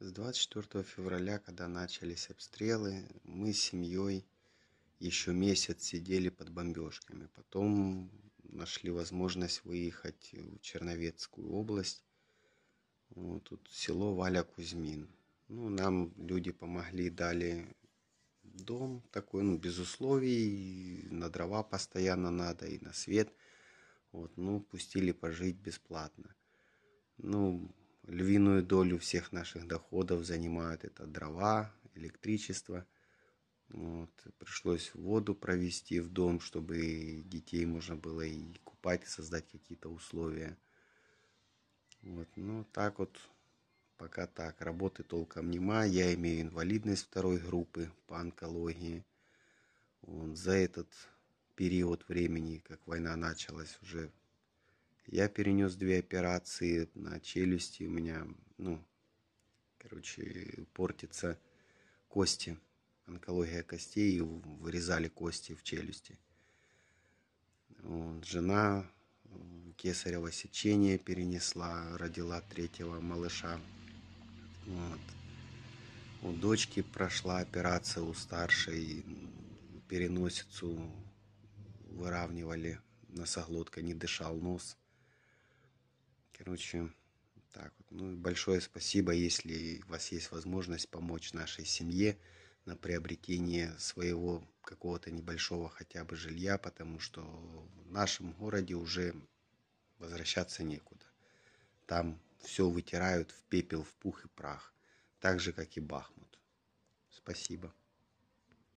С 24 февраля, когда начались обстрелы, мы с семьей еще месяц сидели под бомбежками. Потом нашли возможность выехать в Черновецкую область. Вот тут село Валя Кузьмин. Ну, нам люди помогли, дали дом такой, ну, без условий, на дрова постоянно надо и на свет. Вот, ну, пустили пожить бесплатно. Ну, львиную долю всех наших доходов занимают это дрова, электричество. Вот. Пришлось воду провести в дом, чтобы детей можно было и купать, и создать какие-то условия. Вот. Ну, так вот, пока так. Работы толком нема. Я имею инвалидность второй группы по онкологии. Вот. За этот период времени, как война началась, уже я перенес две операции на челюсти, у меня, ну, короче, портятся кости, онкология костей, и вырезали кости в челюсти. Вот, жена кесарево сечение перенесла, родила третьего малыша. Вот. У дочки прошла операция, у старшей переносицу выравнивали, носоглотка не дышал нос. Короче, так вот. Ну, большое спасибо, если у вас есть возможность помочь нашей семье на приобретение своего какого-то небольшого хотя бы жилья, потому что в нашем городе уже возвращаться некуда. Там все вытирают в пепел, в пух и прах, так же, как и Бахмут. Спасибо.